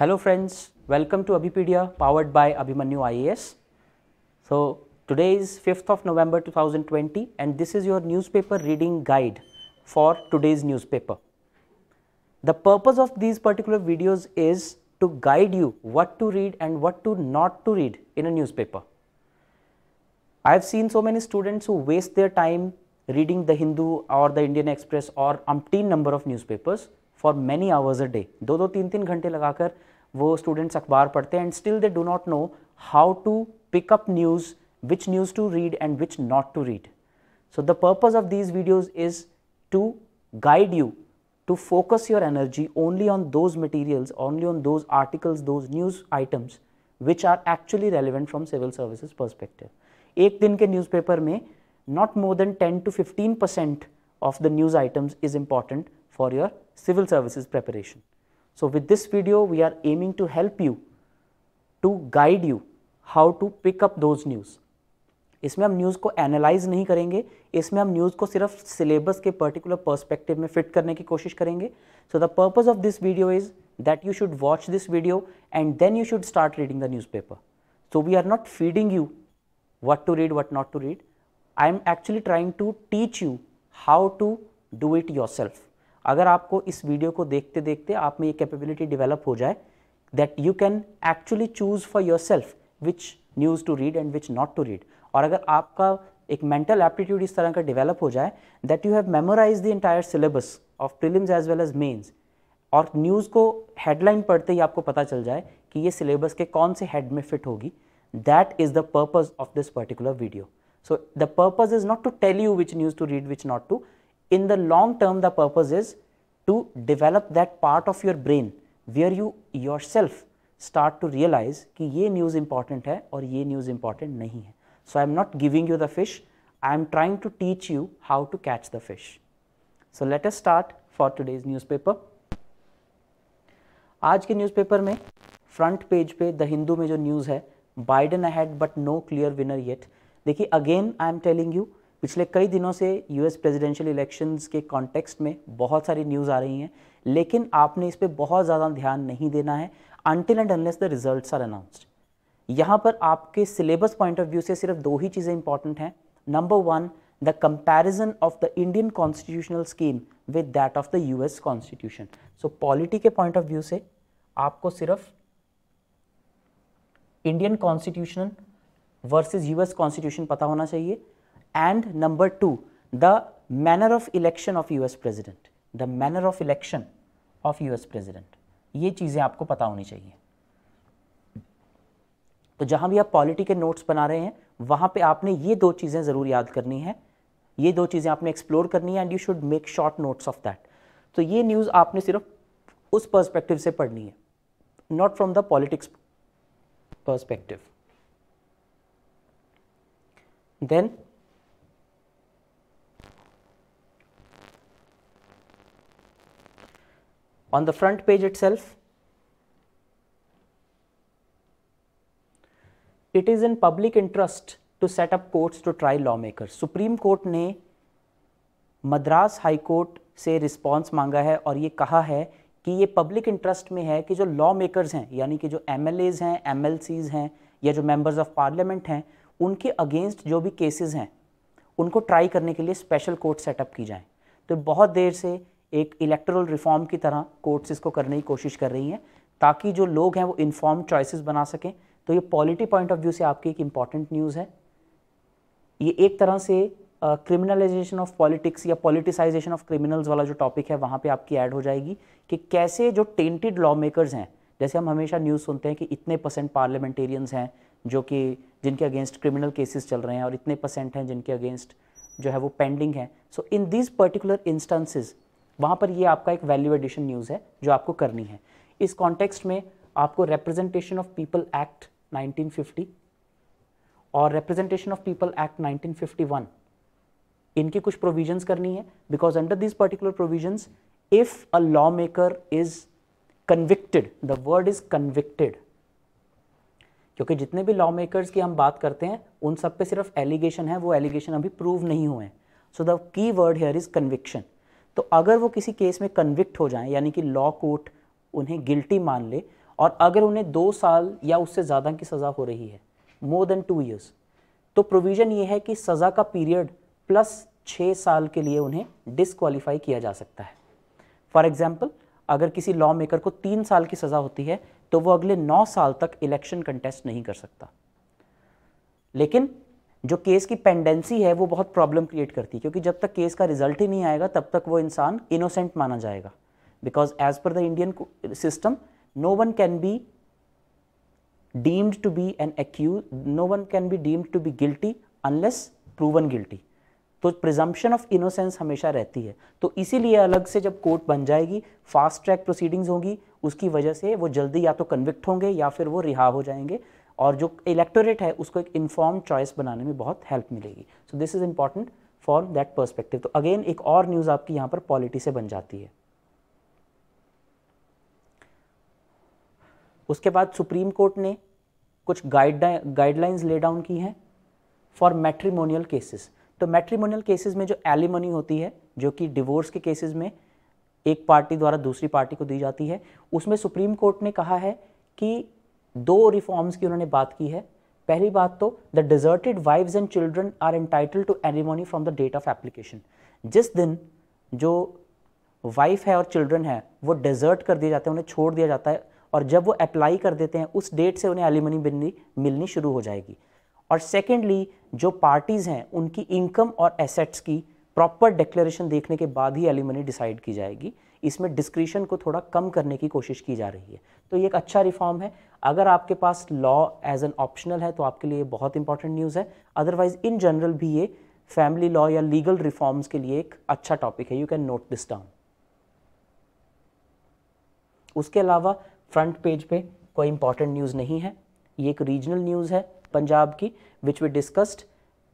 Hello friends, welcome to Abipedia powered by Abhimanyu IAS. So today is 5th of November 2020 and this is your newspaper reading guide for today's newspaper. The purpose of these particular videos is to guide you what to read and what to not to read in a newspaper. I have seen so many students who waste their time reading the Hindu or the Indian Express or umpteen number of newspapers for many hours a day. Do do तीन तीन घंटे वो students अखबार पढ़ते हैं and still they do not know how to pick up news which news to read and which not to read so the purpose of these videos is to guide you to focus your energy only on those material only on those articles those news items which are actually relevant from civil services perspective एक दिन के newspaper में not more than ten to fifteen percent of the news items is important for your civil services preparation So, with this video we are aiming to help you to guide you how to pick up those news. इसमें हम news को analyse नहीं करेंगे इसमें हम news को सिर्फ syllabus के पर्टिकुलर पर्सपेक्टिव में फिट करने की कोशिश करेंगे so the purpose of this video is that you should watch this video and then you should start reading the newspaper so we are not feeding you what to read, what not to read. I am actually trying to teach you how to do it yourself. अगर आपको इस video को देखते देखते आप में ये capability develop हो जाए that you can actually choose for yourself which news to read and which not to read और अगर आपका एक मेंटल एप्टीट्यूड इस तरह का डेवलप हो जाए that you have memorise the entire syllabus of prelims as well as mains और न्यूज़ को हेडलाइन पढ़ते ही आपको पता चल जाए कि ये सिलेबस के कौन से हेड में फिट होगी that is the purpose of this particular video so the purpose is not to tell you which news to read which not to in the long term the purpose is to develop that part of your brain where you yourself start to realize ki ye news important hai aur ye news important nahi hai So I am not giving you the fish, I am trying to teach you how to catch the fish. So let us start for today's newspaper. aaj ke newspaper mein front page pe the hindu mein jo news hai biden ahead but no clear winner yet देखिए again I am telling you पिछले कई दिनों से US presidential elections के context में बहुत सारी news आ रही हैं लेकिन आपने इस पर बहुत ज़्यादा ध्यान नहीं देना है until and unless the result are announced यहाँ पर आपके सिलेबस पॉइंट ऑफ व्यू से सिर्फ दो ही चीज़ें इंपॉर्टेंट हैं number one the comparison of the Indian constitutional scheme with that of the US constitution so polity के पॉइंट ऑफ व्यू से आपको सिर्फ Indian constitution versus US constitution पता होना चाहिए and number 2 the manner of election of US president the manner of election of US president ये चीजें आपको पता होनी चाहिए तो जहां भी आप पॉलिटी के नोट्स बना रहे हैं वहां पे आपने ये दो चीजें जरूर याद करनी है ये दो चीजें आपने एक्सप्लोर करनी है and you should make short notes of that तो ये न्यूज आपने सिर्फ उस पर्सपेक्टिव से पढ़नी है not from the politics perspective then on the front page itself. It is in public interest to set up courts to try lawmakers. Supreme court ने Madras high court से रिस्पांस मांगा है और ये कहा है कि ये पब्लिक इंटरेस्ट में है कि जो लॉ मेकर्स हैं यानी कि जो एम हैं एम हैं या जो मेंबर्स ऑफ पार्लियामेंट हैं उनके अगेंस्ट जो भी केसेस हैं उनको ट्राई करने के लिए स्पेशल कोर्ट सेटअप की जाए तो बहुत देर से एक इलेक्ट्रल रिफॉर्म की तरह कोर्ट्स इसको करने की कोशिश कर रही हैं ताकि जो लोग हैं वो इन्फॉर्म चॉइसेस बना सकें तो ये पॉलिटी पॉइंट ऑफ व्यू से आपकी एक इम्पॉर्टेंट न्यूज़ है ये एक तरह से क्रिमिनलाइजेशन ऑफ पॉलिटिक्स या पॉलिटिसाइजेशन ऑफ क्रिमिनल्स वाला जो टॉपिक है वहाँ पे आपकी ऐड हो जाएगी कि कैसे जो टेंटेड लॉ मेकर्स हैं जैसे हम हमेशा न्यूज़ सुनते हैं कि इतने परसेंट पार्लियामेंटेरियंस हैं जो कि जिनके अगेंस्ट क्रिमिनल केसेस चल रहे हैं और इतने परसेंट हैं जिनके अगेंस्ट जो है वो पेंडिंग है so in these particular instances वहाँ पर ये आपका एक वैल्यू एडिशन न्यूज़ है जो आपको करनी है इस कॉन्टेक्स्ट में आपको रिप्रेजेंटेशन ऑफ पीपल एक्ट 1950 और रिप्रेजेंटेशन ऑफ पीपल एक्ट 1951 इनकी कुछ प्रोविजंस करनी है because under this particular provisions if a law maker is convicted the word is convicted क्योंकि जितने भी लॉ मेकर्स की हम बात करते हैं उन सब पे सिर्फ एलिगेशन है वो एलिगेशन अभी प्रूव नहीं हुए हैं so the key word here is conviction तो अगर वो किसी केस में कन्विक्ट हो जाए यानी कि लॉ कोर्ट उन्हें गिल्टी मान ले और अगर उन्हें दो साल या उससे ज़्यादा की सज़ा हो रही है मोर देन टू ईयर्स तो प्रोविज़न ये है कि सज़ा का पीरियड प्लस छः साल के लिए उन्हें डिसक्वालीफाई किया जा सकता है फॉर एग्ज़ाम्पल अगर किसी लॉ मेकर को तीन साल की सज़ा होती है तो वो अगले नौ साल तक इलेक्शन कंटेस्ट नहीं कर सकता लेकिन जो केस की पेंडेंसी है वो बहुत प्रॉब्लम क्रिएट करती है क्योंकि जब तक केस का रिजल्ट ही नहीं आएगा तब तक वो इंसान इनोसेंट माना जाएगा because as per the Indian system no one can be deemed to be an accuse no one can be deemed to be guilty unless proven guilty तो प्रिजम्पशन ऑफ इनोसेंस हमेशा रहती है तो इसीलिए अलग से जब कोर्ट बन जाएगी फास्ट ट्रैक प्रोसीडिंग्स होंगी उसकी वजह से वो जल्दी या तो कन्विक्ट होंगे या फिर वो रिहा हो जाएंगे और जो इलेक्टोरेट है उसको एक इन्फॉर्म चॉइस बनाने में बहुत हेल्प मिलेगी so this is important for that perspective तो अगेन एक और न्यूज़ आपकी यहां पर पॉलिटी से बन जाती है उसके बाद सुप्रीम कोर्ट ने कुछ गाइड गाइडलाइंस ले डाउन की हैं फॉर मैट्रीमोनियल केसेस तो मैट्रीमोनियल केसेस में जो एलिमनी होती है जो कि डिवोर्स के केसेस में एक पार्टी द्वारा दूसरी पार्टी को दी जाती है उसमें सुप्रीम कोर्ट ने कहा है कि दो रिफॉर्म्स की उन्होंने बात की है पहली बात तो the deserted wife and children are entitle to alimony from the date of application जिस दिन जो वाइफ है और चिल्ड्रन है वो डिजर्ट कर दिए जाते हैं उन्हें छोड़ दिया जाता है और जब वो अप्लाई कर देते हैं उस डेट से उन्हें एलिमनी मिलनी मिलनी शुरू हो जाएगी और सेकेंडली जो पार्टीज़ हैं उनकी इनकम और एसेट्स की प्रॉपर डिक्लेरेशन देखने के बाद ही एलिमनी डिसाइड की जाएगी इसमें डिस्क्रिशन को थोड़ा कम करने की कोशिश की जा रही है तो ये एक अच्छा रिफॉर्म है अगर आपके पास लॉ एज एन ऑप्शनल है तो आपके लिए बहुत इंपॉर्टेंट न्यूज़ है अदरवाइज इन जनरल भी ये फैमिली लॉ या लीगल रिफॉर्म्स के लिए एक अच्छा टॉपिक है you can note this down उसके अलावा फ्रंट पेज पे कोई इंपॉर्टेंट न्यूज़ नहीं है ये एक रीजनल न्यूज़ है पंजाब की विच वी डिस्कस्ड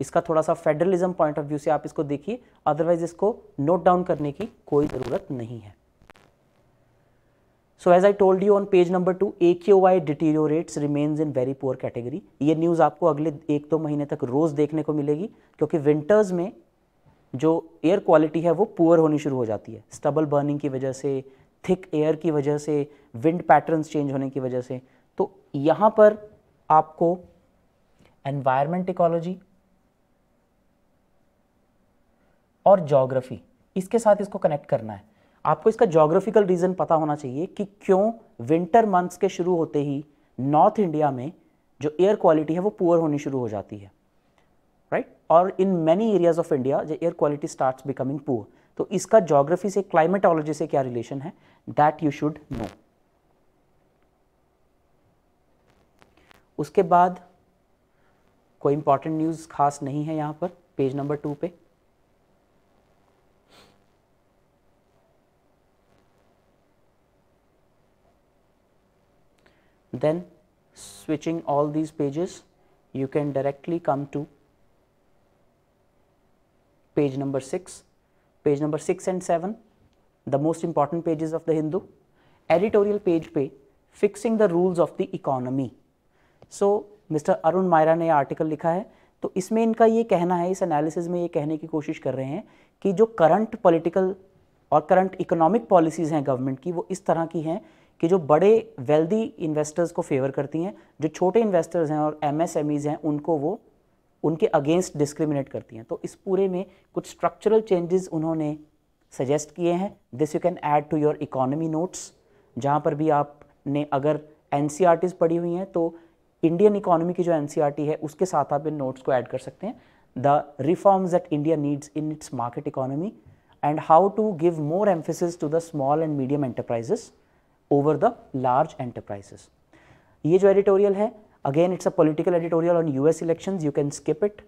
इसका थोड़ा सा फेडरलिज्म पॉइंट ऑफ व्यू से आप इसको देखिए अदरवाइज इसको नोट डाउन करने की कोई ज़रूरत नहीं है so as I told you on page number two A Q I deteriorates remains in very poor category ये न्यूज़ आपको अगले एक दो महीने तक रोज़ देखने को मिलेगी क्योंकि विंटर्स में जो एयर क्वालिटी है वो पुअर होनी शुरू हो जाती है स्टबल बर्निंग की वजह से थिक एयर की वजह से विंड पैटर्न्स चेंज होने की वजह से तो यहाँ पर आपको एनवायरमेंट इकोलॉजी और जोग्राफ़ी इसके साथ इसको कनेक्ट करना है आपको इसका जोग्राफिकल रीज़न पता होना चाहिए कि क्यों विंटर मंथ्स के शुरू होते ही नॉर्थ इंडिया में जो एयर क्वालिटी है वो पुअर होनी शुरू हो जाती है राइट right? और in many areas of India जो air quality start becoming poor तो इसका जोग्राफी से क्लाइमेटोलॉजी से क्या रिलेशन है दैट यू शुड नो उसके बाद कोई इंपॉर्टेंट न्यूज़ खास नहीं है यहां पर पेज नंबर टू पे then switching all these pages you can directly come to page number 6 page number 6 and 7 the most important pages of the hindu editorial page pe fixing the rules of the economy so mr arun Maira ne article likha hai to isme inka ye kehna hai is analysis mein ye kehne ki koshish kar rahe hain ki jo current political और current economic policies हैं government की वो इस तरह की हैं कि जो बड़े वेल्दी इन्वेस्टर्स को फेवर करती हैं जो छोटे इन्वेस्टर्स हैं और एमएसएमईज हैं उनको वो उनके अगेंस्ट डिस्क्रिमिनेट करती हैं तो इस पूरे में कुछ स्ट्रक्चरल चेंजेस उन्होंने सजेस्ट किए हैं this you can add to your economy notes जहाँ पर भी आपने अगर एन पढ़ी हुई हैं तो इंडियन इकोनॉमी की जो एन है उसके साथ आप इन नोट्स को ऐड कर सकते हैं the reforms that India needs in its market economy and how to give more emphasis to the small and medium enterprises over the large enterprises ये जो एडिटोरियल है again it's a political editorial on US election you can skip it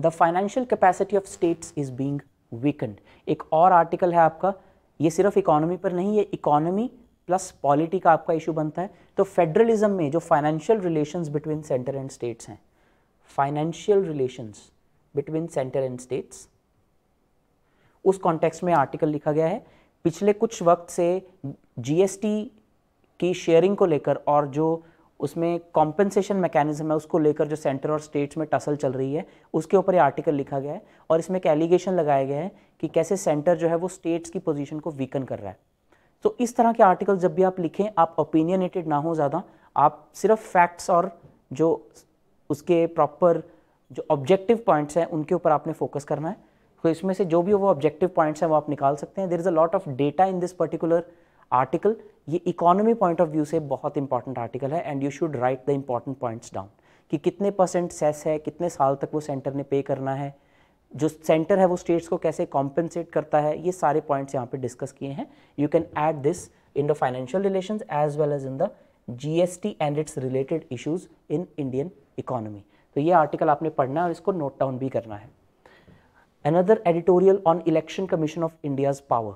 the financial capacity of states is being weakened एक और article है आपका ये सिर्फ economy पर नहीं ये इकोनॉमी प्लस पॉलिटी का आपका इशू बनता है तो फेडरलिज्म में जो financial relations between centre and states हैं financial relations between centre and states उस कॉन्टेक्स्ट में आर्टिकल लिखा गया है पिछले कुछ वक्त से जीएसटी की शेयरिंग को लेकर और जो उसमें कॉम्पेंसेशन मैकेनिज्म है उसको लेकर जो सेंटर और स्टेट्स में टसल चल रही है उसके ऊपर ये आर्टिकल लिखा गया है और इसमें एक एलिगेशन लगाया गया है कि कैसे सेंटर जो है वो स्टेट्स की पोजीशन को वीकन कर रहा है तो इस तरह के आर्टिकल जब भी आप लिखें आप ओपिनियनेटेड ना हो ज़्यादा आप सिर्फ फैक्ट्स और जो उसके प्रॉपर जो ऑब्जेक्टिव पॉइंट्स हैं उनके ऊपर आपने फोकस करना है तो इसमें से जो भी वो ऑब्जेक्टिव पॉइंट्स हैं वो आप निकाल सकते हैं there is a lot of data in this particular article ये इकोनॉमी पॉइंट ऑफ व्यू से बहुत इंपॉर्टेंट आर्टिकल है and you should write the important points down कि कितने परसेंट सेस है कितने साल तक वो सेंटर ने पे करना है जो सेंटर है वो स्टेट्स को कैसे कॉम्पेंसेट करता है ये सारे पॉइंट्स यहाँ पे डिस्कस किए हैं you can add this in the financial relation as well as in the GST and its related issues in Indian economy तो ये आर्टिकल आपने पढ़ना है और इसको नोट डाउन भी करना है another editorial on election commission of India's power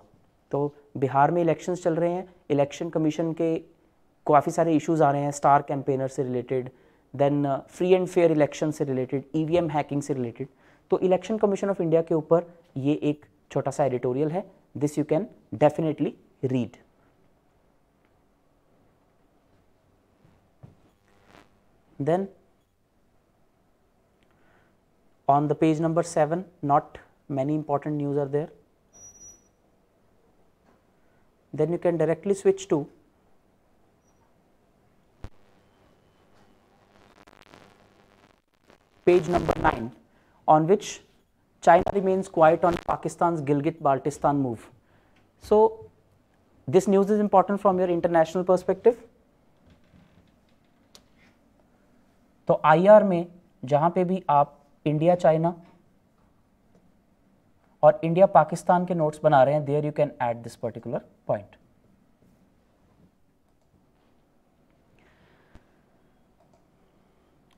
तो बिहार में इलेक्शंस चल रहे हैं इलेक्शन कमीशन के काफ़ी सारे इश्यूज आ रहे हैं स्टार कैंपेनर से related then free and fair election से रिलेटेड एम हैकिंग से रिलेटेड तो इलेक्शन कमीशन ऑफ इंडिया के ऊपर ये एक छोटा सा एडिटोरियल है this you can definitely read then On the page number 7, not many important news are there. Then you can directly switch to page number 9 on which China remains quiet on Pakistan's Gilgit-Baltistan move. So, this news is important from your international perspective. तो आई में जहाँ पे भी आप India China और India Pakistan के notes बना रहे हैं there you can add this particular point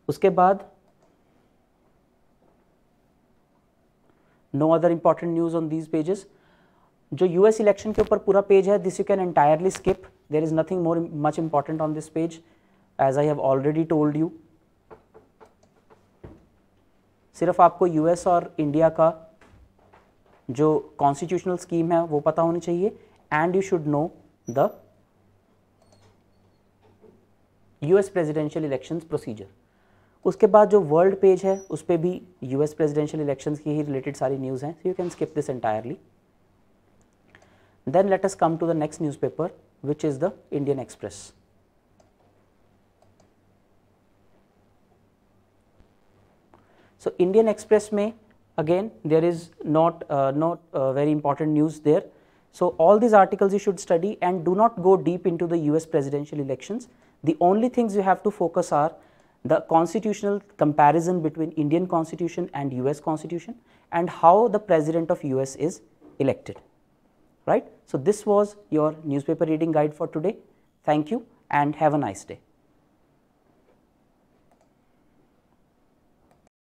उसके बाद no other important news on these pages जो यूएस इलेक्शन के ऊपर पूरा पेज है this you can entirely skip there is nothing more much important on this page as I have already told you सिर्फ आपको US और India का जो कॉन्स्टिट्यूशनल स्कीम है वो पता होनी चाहिए and you should know the US presidential elections procedure उसके बाद जो वर्ल्ड पेज है उस पर भी यूएस प्रेसिडेंशियल इलेक्शंस की ही रिलेटेड सारी न्यूज़ हैं you can skip this entirely let's come to the next newspaper which is the Indian Express So Indian Express may again there is not uh, not uh, very important news there. So all these articles you should study and do not go deep into the US presidential elections. The only things you have to focus are the constitutional comparison between Indian constitution and US constitution and how the president of US is elected. Right? So this was your newspaper reading guide for today. Thank you and have a nice day.